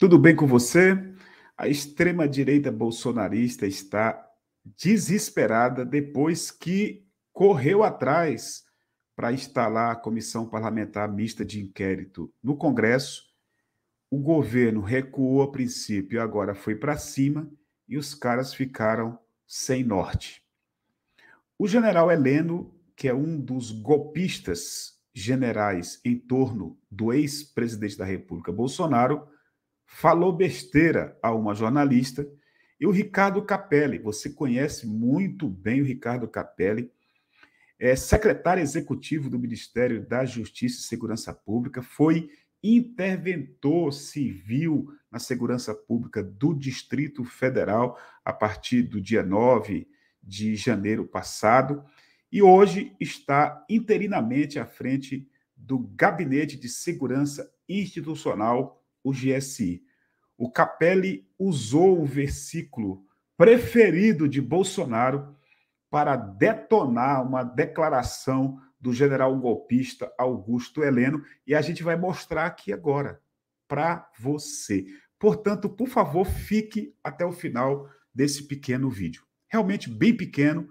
Tudo bem com você? A extrema-direita bolsonarista está desesperada depois que correu atrás para instalar a comissão parlamentar mista de inquérito no Congresso. O governo recuou a princípio, agora foi para cima e os caras ficaram sem norte. O general Heleno, que é um dos golpistas generais em torno do ex-presidente da República Bolsonaro, falou besteira a uma jornalista. E o Ricardo Capelli, você conhece muito bem o Ricardo Capelli, é secretário executivo do Ministério da Justiça e Segurança Pública, foi interventor civil na segurança pública do Distrito Federal a partir do dia 9 de janeiro passado e hoje está interinamente à frente do Gabinete de Segurança Institucional o GSI. O Capelli usou o versículo preferido de Bolsonaro para detonar uma declaração do general golpista Augusto Heleno e a gente vai mostrar aqui agora para você. Portanto, por favor, fique até o final desse pequeno vídeo. Realmente bem pequeno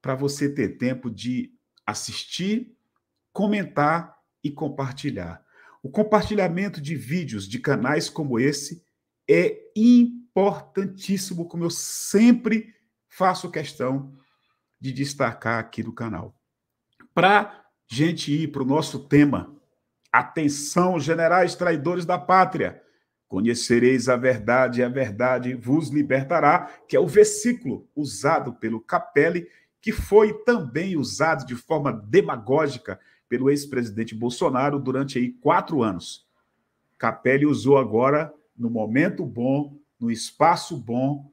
para você ter tempo de assistir, comentar e compartilhar. O compartilhamento de vídeos de canais como esse é importantíssimo, como eu sempre faço questão de destacar aqui do canal. Para gente ir para o nosso tema, atenção, generais traidores da pátria, conhecereis a verdade, e a verdade vos libertará, que é o versículo usado pelo Capelli, que foi também usado de forma demagógica pelo ex-presidente Bolsonaro durante aí quatro anos. Capelli usou agora, no momento bom, no espaço bom,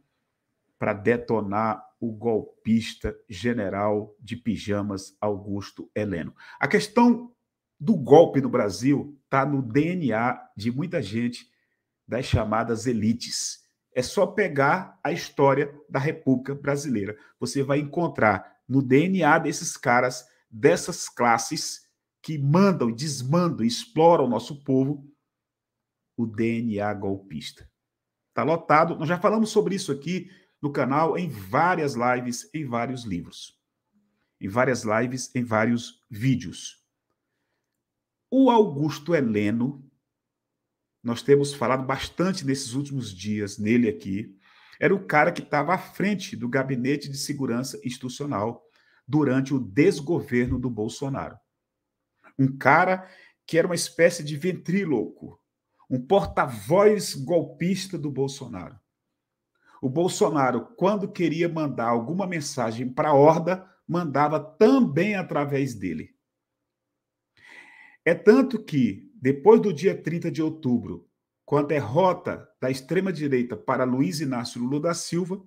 para detonar o golpista general de pijamas Augusto Heleno. A questão do golpe no Brasil está no DNA de muita gente das chamadas elites. É só pegar a história da República Brasileira. Você vai encontrar no DNA desses caras, dessas classes, que mandam, desmandam, exploram o nosso povo, o DNA golpista. Está lotado. Nós já falamos sobre isso aqui no canal em várias lives, em vários livros. Em várias lives, em vários vídeos. O Augusto Heleno, nós temos falado bastante nesses últimos dias nele aqui, era o cara que estava à frente do gabinete de segurança institucional durante o desgoverno do Bolsonaro um cara que era uma espécie de ventríloco, um porta-voz golpista do Bolsonaro. O Bolsonaro, quando queria mandar alguma mensagem para a horda, mandava também através dele. É tanto que, depois do dia 30 de outubro, com a derrota da extrema-direita para Luiz Inácio Lula da Silva,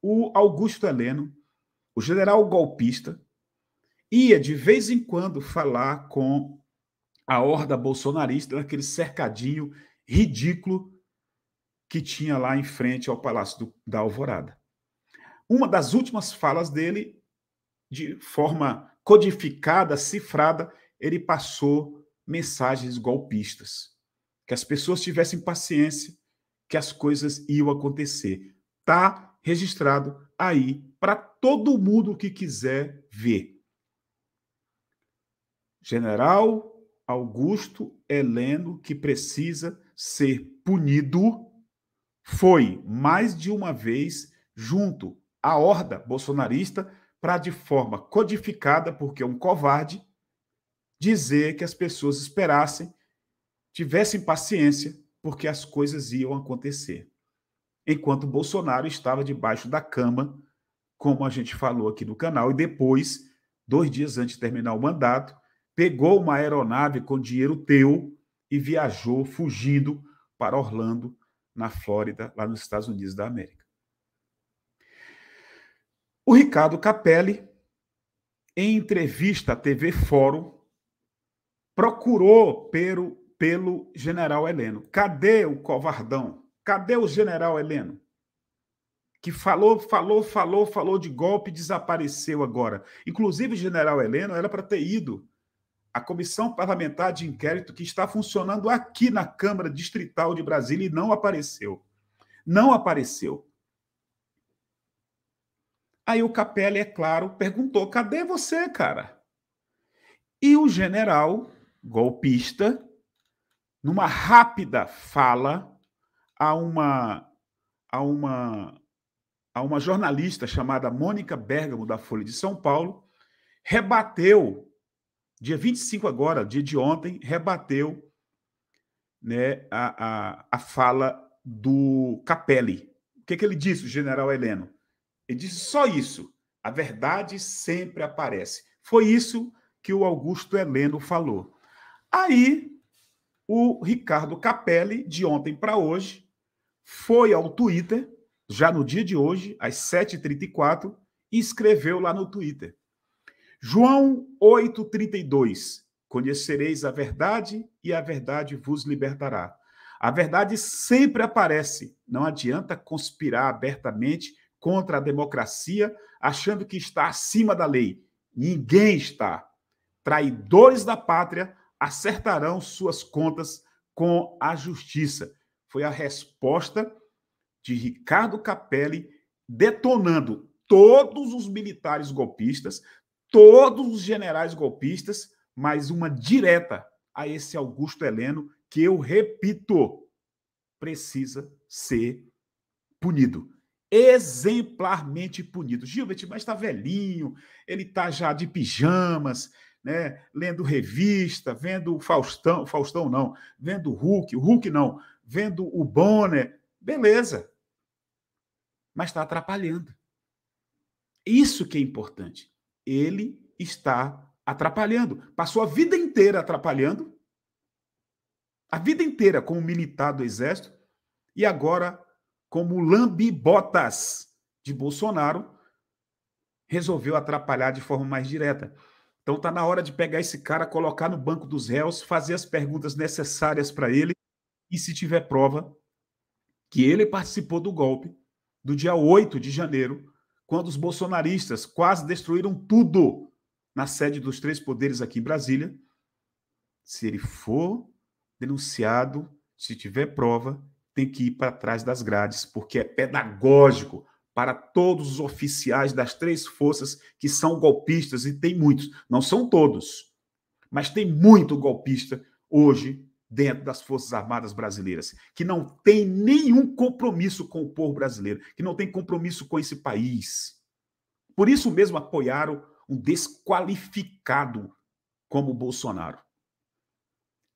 o Augusto Heleno, o general golpista, ia de vez em quando falar com a horda bolsonarista naquele cercadinho ridículo que tinha lá em frente ao Palácio do, da Alvorada. Uma das últimas falas dele, de forma codificada, cifrada, ele passou mensagens golpistas. Que as pessoas tivessem paciência, que as coisas iam acontecer. Tá registrado aí para todo mundo que quiser ver. General Augusto Heleno, que precisa ser punido, foi mais de uma vez junto à horda bolsonarista para, de forma codificada, porque é um covarde, dizer que as pessoas esperassem, tivessem paciência, porque as coisas iam acontecer. Enquanto Bolsonaro estava debaixo da cama, como a gente falou aqui no canal, e depois, dois dias antes de terminar o mandato, pegou uma aeronave com dinheiro teu e viajou fugindo para Orlando, na Flórida, lá nos Estados Unidos da América. O Ricardo Capelli, em entrevista à TV Fórum, procurou pelo, pelo general Heleno. Cadê o covardão? Cadê o general Heleno? Que falou, falou, falou, falou de golpe e desapareceu agora. Inclusive, o general Heleno era para ter ido a comissão parlamentar de inquérito que está funcionando aqui na Câmara Distrital de Brasília e não apareceu. Não apareceu. Aí o Capelli, é claro, perguntou: cadê você, cara? E o general golpista, numa rápida fala a uma a uma a uma jornalista chamada Mônica Bergamo da Folha de São Paulo, rebateu dia 25 agora, dia de ontem, rebateu né, a, a, a fala do Capelli. O que, que ele disse, o general Heleno? Ele disse só isso. A verdade sempre aparece. Foi isso que o Augusto Heleno falou. Aí, o Ricardo Capelli, de ontem para hoje, foi ao Twitter, já no dia de hoje, às 7h34, e escreveu lá no Twitter. João 8,32. Conhecereis a verdade e a verdade vos libertará. A verdade sempre aparece. Não adianta conspirar abertamente contra a democracia, achando que está acima da lei. Ninguém está. Traidores da pátria acertarão suas contas com a justiça. Foi a resposta de Ricardo Capelli detonando todos os militares golpistas, todos os generais golpistas, mas uma direta a esse Augusto Heleno, que eu repito, precisa ser punido. Exemplarmente punido. Gilbert, mas está velhinho, ele está já de pijamas, né? lendo revista, vendo o Faustão, Faustão não, vendo o Hulk, o Hulk não, vendo o Bonner. Beleza. Mas está atrapalhando. Isso que é importante ele está atrapalhando. Passou a vida inteira atrapalhando, a vida inteira como militar do Exército, e agora como lambibotas de Bolsonaro, resolveu atrapalhar de forma mais direta. Então tá na hora de pegar esse cara, colocar no banco dos réus, fazer as perguntas necessárias para ele e se tiver prova que ele participou do golpe do dia 8 de janeiro, quando os bolsonaristas quase destruíram tudo na sede dos três poderes aqui em Brasília, se ele for denunciado, se tiver prova, tem que ir para trás das grades, porque é pedagógico para todos os oficiais das três forças que são golpistas, e tem muitos, não são todos, mas tem muito golpista hoje dentro das Forças Armadas Brasileiras, que não tem nenhum compromisso com o povo brasileiro, que não tem compromisso com esse país. Por isso mesmo apoiaram um desqualificado como o Bolsonaro.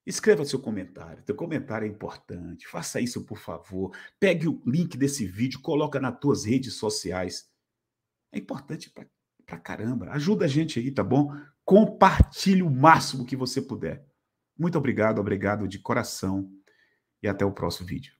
Escreva seu comentário, teu comentário é importante. Faça isso, por favor. Pegue o link desse vídeo, coloca nas tuas redes sociais. É importante pra, pra caramba. Ajuda a gente aí, tá bom? Compartilhe o máximo que você puder. Muito obrigado, obrigado de coração e até o próximo vídeo.